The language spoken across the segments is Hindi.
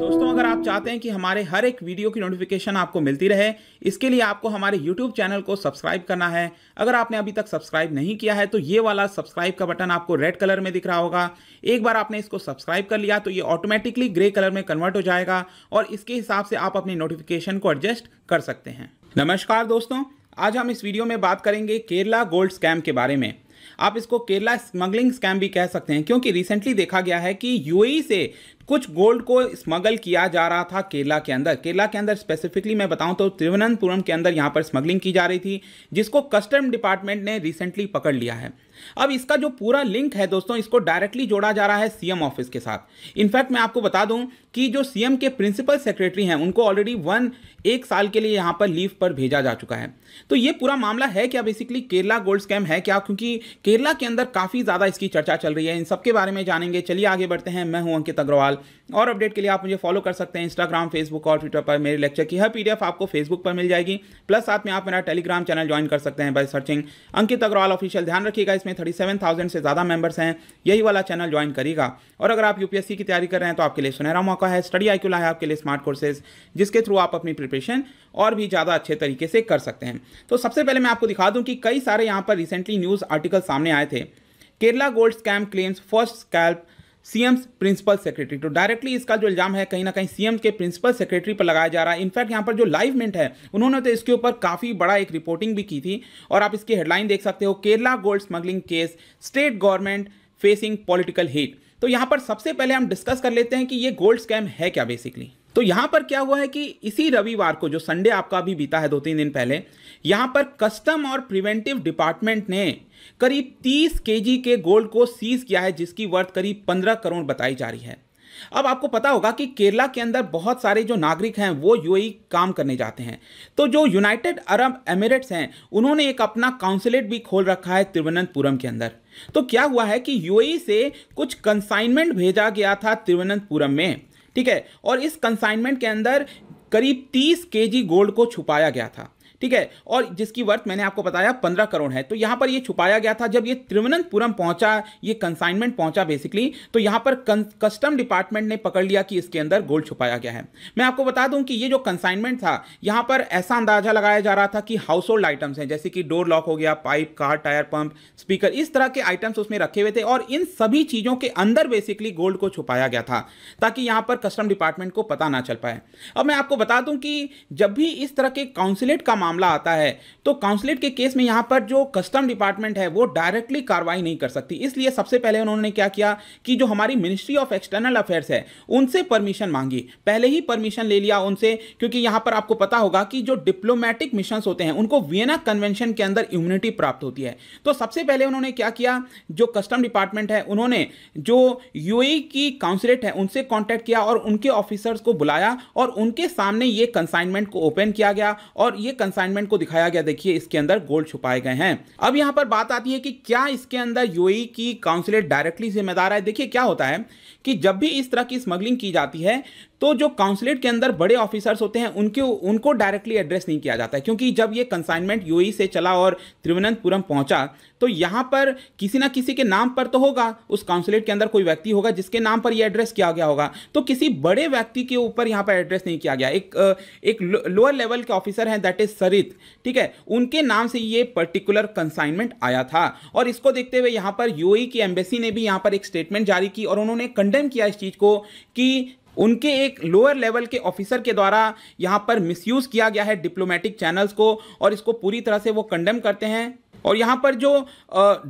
दोस्तों अगर आप चाहते हैं कि हमारे हर एक वीडियो की नोटिफिकेशन आपको मिलती रहे इसके लिए आपको हमारे यूट्यूब चैनल को सब्सक्राइब करना है अगर आपने अभी तक सब्सक्राइब नहीं किया है तो ये वाला सब्सक्राइब का बटन आपको रेड कलर में दिख रहा होगा एक बार आपने इसको सब्सक्राइब कर लिया तो ये ऑटोमेटिकली ग्रे कलर में कन्वर्ट हो जाएगा और इसके हिसाब से आप अपनी नोटिफिकेशन को एडजस्ट कर सकते हैं नमस्कार दोस्तों आज हम इस वीडियो में बात करेंगे केरला गोल्ड स्कैम के बारे में आप इसको केरला स्मगलिंग स्कैम भी कह सकते हैं क्योंकि रिसेंटली देखा गया है कि यूएई e से कुछ गोल्ड को स्मगल किया जा रहा था केरला के अंदर केरला के अंदर स्पेसिफिकली मैं बताऊं तो तिरुवनंतपुरम के अंदर यहाँ पर स्मगलिंग की जा रही थी जिसको कस्टम डिपार्टमेंट ने रिसेंटली पकड़ लिया है अब इसका जो पूरा लिंक है दोस्तों इसको डायरेक्टली जोड़ा जा रहा है सीएम ऑफिस के साथ इनफैक्ट मैं आपको बता दूं कि जो सीएम के प्रिंसिपल सेक्रेटरी हैं उनको ऑलरेडी वन एक साल के लिए यहाँ पर लीव पर भेजा जा चुका है तो ये पूरा मामला है क्या बेसिकली केरला गोल्ड स्कैम है क्या क्योंकि केरला के अंदर काफ़ी ज़्यादा इसकी चर्चा चल रही है इन सबके बारे में जानेंगे चलिए आगे बढ़ते हैं मैं हूं अंकित अग्रवाल सवाल और अपडेट के लिए आप मुझे फॉलो कर सकते हैं इंस्टाग्राम फेसबुक और ट्विटर पर मेरे लेक्चर की हर पीडीएफ आपको फेसबुक पर मिल जाएगी प्लस साथ में आप मेरा टेलीग्राम चैनल ज्वाइन कर सकते हैं by searching Ankit Agrawal official ध्यान रखिएगा इसमें थर्टी से ज़्यादा मेंबर्स हैं यही वाला चैनल ज्वाइन करिएगा और अगर आप यूपीएससी की तैयारी कर रहे हैं तो आपके लिए सुनहरा मौका है स्टडी आई है आपके लिए स्मार्ट कोर्सेज जिसके थ्रू आप अपनी प्रिपरेशन और भी ज़्यादा अच्छे तरीके से कर सकते हैं तो सबसे पहले मैं आपको दिखा दूँ कि कई सारे यहाँ पर रिसेंटली न्यूज़ आर्टिकल सामने आए थे Kerala gold scam claims first scalp CM principal secretary तो डायरेक्टली इसका जो इल्ज़ाम है कहीं ना कहीं सीएम के प्रिंसिपल सेक्रेटरी पर लगाया जा रहा है इनफैक्ट यहाँ पर जो लाइव मिंट है उन्होंने तो इसके ऊपर काफ़ी बड़ा एक रिपोर्टिंग भी की थी और आप इसकी हेडलाइन देख सकते हो Kerala gold smuggling case state government facing political heat तो यहाँ पर सबसे पहले हम डिस्कस कर लेते हैं कि ये गोल्ड स्कैम है क्या बेसिकली तो यहां पर क्या हुआ है कि इसी रविवार को जो संडे आपका अभी बीता है दो तीन दिन पहले यहां पर कस्टम और प्रिवेंटिव डिपार्टमेंट ने करीब 30 केजी के गोल्ड को सीज किया है जिसकी वर्थ करीब 15 करोड़ बताई जा रही है अब आपको पता होगा कि केरला के अंदर बहुत सारे जो नागरिक हैं वो यूएई e काम करने जाते हैं तो जो यूनाइटेड अरब एमिरेट्स हैं उन्होंने एक अपना काउंसिलेट भी खोल रखा है तिरुवनंतपुरम के अंदर तो क्या हुआ है कि यूएई e से कुछ कंसाइनमेंट भेजा गया था तिरुवनंतपुरम में ठीक है और इस कंसाइनमेंट के अंदर करीब 30 केजी गोल्ड को छुपाया गया था ठीक है और जिसकी वर्थ मैंने आपको बताया पंद्रह करोड़ है तो यहां पर ये छुपाया गया था जब ये त्रिवनंतपुरम पहुंचा ये कंसाइनमेंट पहुंचा बेसिकली तो यहां पर कस्टम डिपार्टमेंट ने पकड़ लिया कि इसके अंदर गोल्ड छुपाया गया है मैं आपको बता दूं कि ये जो कंसाइनमेंट था यहां पर ऐसा अंदाजा लगाया जा रहा था कि हाउस होल्ड आइटम्स हैं जैसे कि डोर लॉक हो गया pipe car tyre pump speaker इस तरह के आइटम्स उसमें रखे हुए थे और इन सभी चीज़ों के अंदर बेसिकली गोल्ड को छुपाया गया था ताकि यहां पर कस्टम डिपार्टमेंट को पता ना चल पाए अब मैं आपको बता दूं कि जब भी इस तरह के काउंसिलेट का मामला मामला आता है तो काउंसलेट के केस में यहां पर जो कस्टम डिपार्टमेंट है वो डायरेक्टली कार्रवाई नहीं कर सकती इसलिए सबसे पहले उन्होंने क्या किया कि जो हमारी मिनिस्ट्री ऑफ एक्सटर्नल अफेयर्स है उनसे परमिशन मांगी पहले ही परमिशन ले लिया उनसे क्योंकि यहां पर आपको पता होगा कि जो डिप्लोमेटिक मिशन होते हैं उनको वियना कन्वेंशन के अंदर इम्यूनिटी प्राप्त होती है तो सबसे पहले उन्होंने क्या किया जो कस्टम डिपार्टमेंट है उन्होंने जो यूएई e की काउंसलेट है उनसे कांटेक्ट किया और उनके ऑफिसर्स को बुलाया और उनके सामने ये कंसाइनमेंट को ओपन किया गया और ये कंसाइनमेंट को दिखाया गया देखिए इसके अंदर गोल्ड छुपाए गए हैं अब यहाँ पर बात आती है कि क्या इसके अंदर यूएई e की काउंसिलेट डायरेक्टली जिम्मेदार है देखिए क्या होता है कि जब भी इस तरह की स्मगलिंग की जाती है तो जो काउंसलेट के अंदर बड़े ऑफिसर्स होते हैं उनके उनको डायरेक्टली एड्रेस नहीं किया जाता है क्योंकि जब ये कंसाइनमेंट यू e से चला और तिरुवनंतपुरम पहुंचा तो यहाँ पर किसी ना किसी के नाम पर तो होगा उस काउंसलेट के अंदर कोई व्यक्ति होगा जिसके नाम पर यह एड्रेस किया गया होगा तो किसी बड़े व्यक्ति के ऊपर यहाँ पर एड्रेस नहीं किया गया एक एक लोअर लेवल के ऑफिसर हैं दैट इज सरित ठीक है उनके नाम से ये पर्टिकुलर कंसाइनमेंट आया था और इसको देखते हुए यहाँ पर यू e की एम्बेसी ने भी यहाँ पर एक स्टेटमेंट जारी की और उन्होंने कंडेम किया इस चीज़ को कि उनके एक लोअर लेवल के ऑफिसर के द्वारा यहाँ पर मिसयूज़ किया गया है डिप्लोमेटिक चैनल्स को और इसको पूरी तरह से वो कंडेम करते हैं और यहाँ पर जो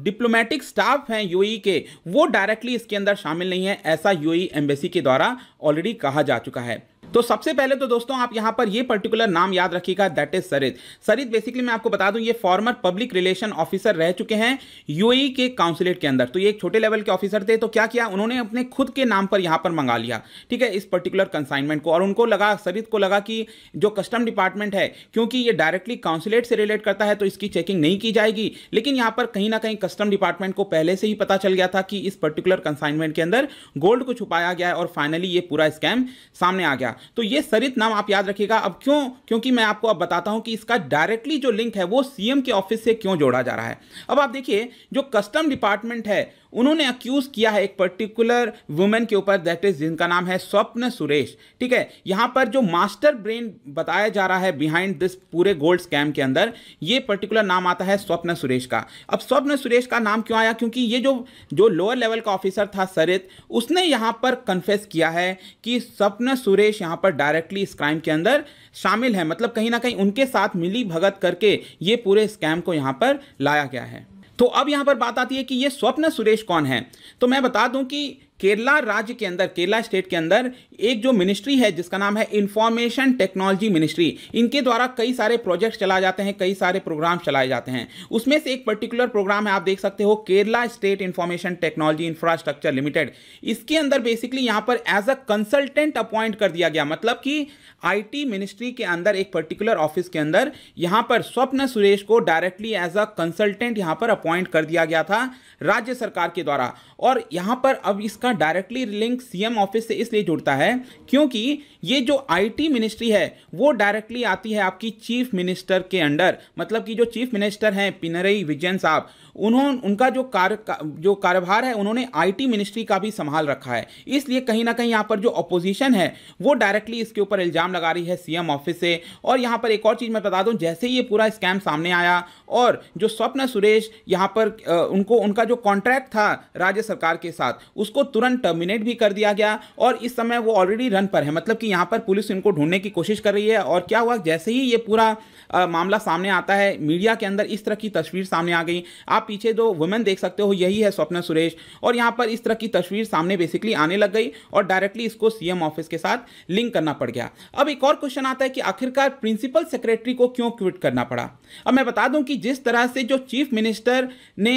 डिप्लोमेटिक स्टाफ हैं यूएई e के वो डायरेक्टली इसके अंदर शामिल नहीं है ऐसा यूएई एम्बेसी e के द्वारा ऑलरेडी कहा जा चुका है तो सबसे पहले तो दोस्तों आप यहाँ पर ये पर्टिकुलर नाम याद रखिएगा that is Sarith Sarith basically मैं आपको बता दूं ये फॉर्मर पब्लिक रिलेशन ऑफिसर रह चुके हैं यूएई e के काउंसिलेट के अंदर तो ये एक छोटे लेवल के ऑफिसर थे तो क्या किया उन्होंने अपने खुद के नाम पर यहाँ पर मंगा लिया ठीक है इस पर्टिकुलर कंसाइनमेंट को और उनको लगा सरित को लगा कि जो कस्टम डिपार्टमेंट है क्योंकि ये डायरेक्टली काउंसिलेट से रिलेट करता है तो इसकी चेकिंग नहीं की जाएगी लेकिन यहाँ पर कहीं ना कहीं कस्टम डिपार्टमेंट को पहले से ही पता चल गया था कि इस पर्टिकुलर कंसाइनमेंट के अंदर गोल्ड को छुपाया गया है और फाइनली ये पूरा स्कैम सामने आ गया तो ये सरित नाम आप याद रखिएगा अब क्यों क्योंकि मैं आपको अब बताता हूं कि इसका डायरेक्टली जो लिंक है वो सीएम के ऑफिस से क्यों जोड़ा जा रहा है अब आप देखिए जो कस्टम डिपार्टमेंट है उन्होंने अक्यूज किया है एक पर्टिकुलर वुमेन के ऊपर दैट इज जिनका नाम है स्वप्न सुरेश ठीक है यहाँ पर जो मास्टर ब्रेन बताया जा रहा है बिहाइंड दिस पूरे गोल्ड स्कैम के अंदर ये पर्टिकुलर नाम आता है स्वप्न सुरेश का अब स्वप्न सुरेश का नाम क्यों आया क्योंकि ये जो जो लोअर लेवल का ऑफिसर था सरित उसने यहाँ पर कन्फेस किया है कि स्वप्न सुरेश यहाँ पर डायरेक्टली इस क्राइम के अंदर शामिल है मतलब कहीं ना कहीं उनके साथ मिली भगत करके ये पूरे स्कैम को यहाँ पर लाया गया है तो अब यहां पर बात आती है कि ये स्वप्न सुरेश कौन है तो मैं बता दूं कि केरला राज्य के अंदर केरला स्टेट के अंदर एक जो मिनिस्ट्री है जिसका नाम है इंफॉर्मेशन टेक्नोलॉजी मिनिस्ट्री इनके द्वारा कई सारे प्रोजेक्ट चलाए जाते हैं कई सारे प्रोग्राम चलाए जाते हैं उसमें से एक पर्टिकुलर प्रोग्राम है आप देख सकते हो Kerala state information technology infrastructure limited इसके अंदर बेसिकली यहां पर एज अ कंसल्टेंट अपॉइंट कर दिया गया मतलब कि आई मिनिस्ट्री के अंदर एक पर्टिकुलर ऑफिस के अंदर यहां पर स्वप्न सुरेश को डायरेक्टली एज अ कंसल्टेंट यहां पर अपॉइंट कर दिया गया था राज्य सरकार के द्वारा और यहां पर अब इसका डायरेक्टली लिंक सीएम ऑफिस से इसलिए जुड़ता है क्योंकि ये जो आईटी मिनिस्ट्री है वो डायरेक्टली आती है आपकी चीफ मिनिस्टर के अंडर मतलब कि जो चीफ मिनिस्टर हैं पिनरई विजयन साहब उन्होंने उनका जो कार्य का, जो कार्यभार है उन्होंने आईटी मिनिस्ट्री का भी संभाल रखा है इसलिए कहीं ना कहीं यहाँ पर जो अपोजिशन है वो डायरेक्टली इसके ऊपर इल्ज़ाम लगा रही है सीएम ऑफिस से और यहाँ पर एक और चीज़ मैं बता दूँ जैसे ही ये पूरा स्कैम सामने आया और जो स्वप्न सुरेश यहाँ पर उनको उनका जो कॉन्ट्रैक्ट था राज्य सरकार के साथ उसको तुरंत टर्मिनेट भी कर दिया गया और इस समय वो ऑलरेडी रन पर है मतलब कि यहाँ पर पुलिस इनको ढूंढने की कोशिश कर रही है और क्या हुआ जैसे ही ये पूरा आ, मामला सामने आता है मीडिया के अंदर इस तरह की तस्वीर सामने आ गई आप पीछे जो वुमेन देख सकते हो यही है स्वप्न सुरेश और यहाँ पर इस तरह की तस्वीर सामने बेसिकली आने लग गई और डायरेक्टली इसको सी ऑफिस के साथ लिंक करना पड़ गया अब एक और क्वेश्चन आता है कि आखिरकार प्रिंसिपल सेक्रेटरी को क्यों क्विट करना पड़ा अब मैं बता दूँ कि जिस तरह से जो चीफ मिनिस्टर ने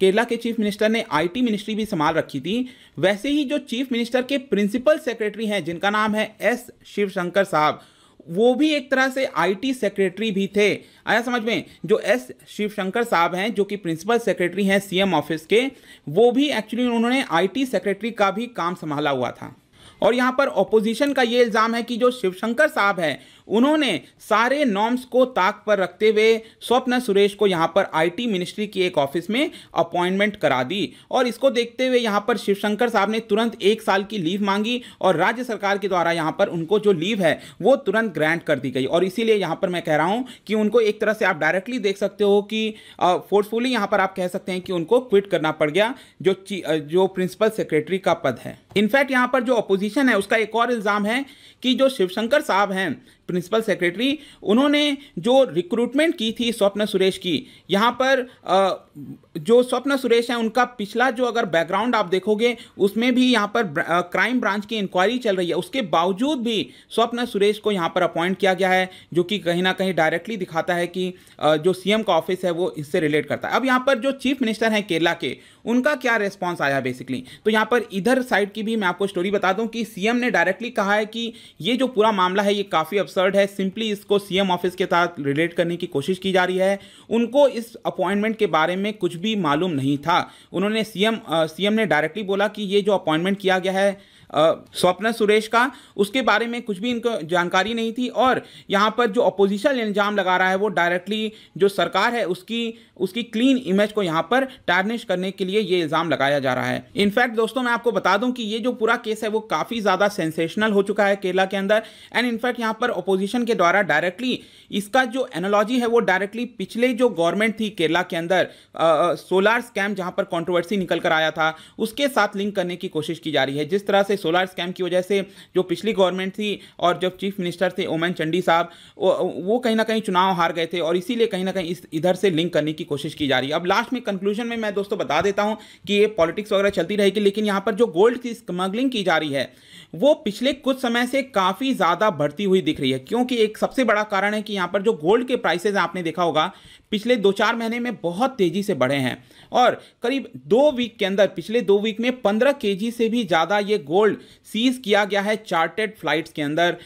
केरला के चीफ मिनिस्टर ने आईटी मिनिस्ट्री भी संभाल रखी थी वैसे ही जो चीफ मिनिस्टर के प्रिंसिपल सेक्रेटरी हैं जिनका नाम है एस शिवशंकर साहब वो भी एक तरह से आईटी सेक्रेटरी भी थे आया समझ में जो एस शिवशंकर साहब हैं जो कि प्रिंसिपल सेक्रेटरी हैं सीएम ऑफिस के वो भी एक्चुअली उन्होंने आईटी सेक्रेटरी का भी काम संभाला हुआ था और यहाँ पर ओपोजिशन का ये इल्ज़ाम है कि जो शिवशंकर साहब हैं उन्होंने सारे नॉर्म्स को ताक पर रखते हुए स्वप्न सुरेश को यहाँ पर आईटी मिनिस्ट्री की एक ऑफिस में अपॉइंटमेंट करा दी और इसको देखते हुए यहाँ पर शिवशंकर साहब ने तुरंत एक साल की लीव मांगी और राज्य सरकार के द्वारा यहाँ पर उनको जो लीव है वो तुरंत ग्रांट कर दी गई और इसीलिए यहाँ पर मैं कह रहा हूँ कि उनको एक तरह से आप डायरेक्टली देख सकते हो कि फोर्सफुली यहाँ पर आप कह सकते हैं कि उनको क्विट करना पड़ गया जो जो प्रिंसिपल सेक्रेटरी का पद है इनफैक्ट यहाँ पर जो अपोजिशन है उसका एक और इल्ज़ाम है कि जो शिवशंकर साहब हैं प्रिंसिपल सेक्रेटरी उन्होंने जो रिक्रूटमेंट की थी स्वप्न सुरेश की यहाँ पर जो स्वप्न सुरेश हैं उनका पिछला जो अगर बैकग्राउंड आप देखोगे उसमें भी यहाँ पर क्राइम ब्रांच की इंक्वायरी चल रही है उसके बावजूद भी स्वप्न सुरेश को यहाँ पर अपॉइंट किया गया है जो कि कहीं ना कहीं डायरेक्टली दिखाता है कि जो सी का ऑफिस है वो इससे रिलेट करता है अब यहाँ पर जो चीफ मिनिस्टर हैं केरला के उनका क्या रिस्पॉन्स आया बेसिकली तो यहाँ पर इधर साइड की भी मैं आपको स्टोरी बता दूं कि सीएम ने डायरेक्टली कहा है कि ये जो पूरा मामला है ये काफ़ी अपसर्ड है सिंपली इसको सीएम ऑफिस के साथ रिलेट करने की कोशिश की जा रही है उनको इस अपॉइंटमेंट के बारे में कुछ भी मालूम नहीं था उन्होंने सीएम सीएम ने डायरेक्टली बोला कि ये जो अपॉइंटमेंट किया गया है स्वप्न सुरेश का उसके बारे में कुछ भी इनको जानकारी नहीं थी और यहाँ पर जो अपोजिशन इल्ज़ाम लगा रहा है वो डायरेक्टली जो सरकार है उसकी उसकी क्लीन इमेज को यहाँ पर टार्निश करने के लिए ये इल्ज़ाम लगाया जा रहा है इनफैक्ट दोस्तों मैं आपको बता दूं कि ये जो पूरा केस है वो काफ़ी ज़्यादा सेंसेशनल हो चुका है केरला के अंदर एंड इनफैक्ट यहाँ पर अपोजिशन के द्वारा डायरेक्टली इसका जो एनोलॉजी है वो डायरेक्टली पिछले जो गवर्नमेंट थी केरला के अंदर सोलार स्कैम जहाँ पर कॉन्ट्रोवर्सी निकल कर आया था उसके साथ लिंक करने की कोशिश की जा रही है जिस तरह से सोलार स्कैम की वजह से जो पिछली गवर्नमेंट थी और जब चीफ मिनिस्टर थे ओमन चंडी साहब वो कहीं ना कहीं चुनाव हार गए थे और इसीलिए कहीं ना कहीं इस इधर से लिंक करने की कोशिश की जा रही है अब लास्ट में कंक्लूजन में मैं दोस्तों बता देता हूँ कि ये पॉलिटिक्स वगैरह चलती रहेगी लेकिन यहाँ पर जो गोल्ड की स्मगलिंग की जा रही है वो पिछले कुछ समय से काफ़ी ज़्यादा बढ़ती हुई दिख रही है क्योंकि एक सबसे बड़ा कारण है कि यहाँ पर जो गोल्ड के प्राइसेज आपने देखा होगा पिछले दो चार महीने में बहुत तेज़ी से बढ़े हैं और करीब दो वीक के अंदर पिछले दो वीक में पंद्रह के से भी ज़्यादा ये गोल्ड होल्ड सीज किया गया है चार्टेड फ्लाइट्स के अंदर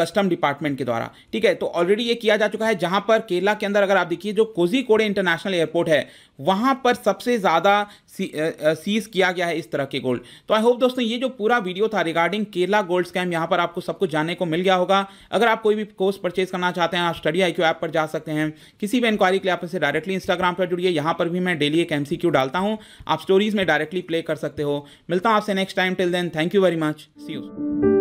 कस्टम डिपार्टमेंट के द्वारा ठीक है तो ऑलरेडी ये किया जा चुका है जहां पर केरला के अंदर अगर आप देखिए जो कोजिकोड़े इंटरनेशनल एयरपोर्ट है वहां पर सबसे ज़्यादा सीज किया गया है इस तरह के गोल्ड तो आई होप दोस्तों ये जो पूरा वीडियो था रिगार्डिंग केरला गोल्ड स्कैम यहां पर आपको सब कुछ जानने को मिल गया होगा अगर आप कोई भी कोर्स परचेज करना चाहते हैं आप स्टडी आई ऐप पर जा सकते हैं किसी भी इंक्वायरी के लिए आप इसे डायरेक्टली इंस्टाग्राम पर जुड़िए यहां पर भी मैं डेली एक एमसी डालता हूं आप स्टोरीज में डायरेक्टली प्ले कर सकते हो मिलता हूं आपसे next time till then thank you muito much. See you.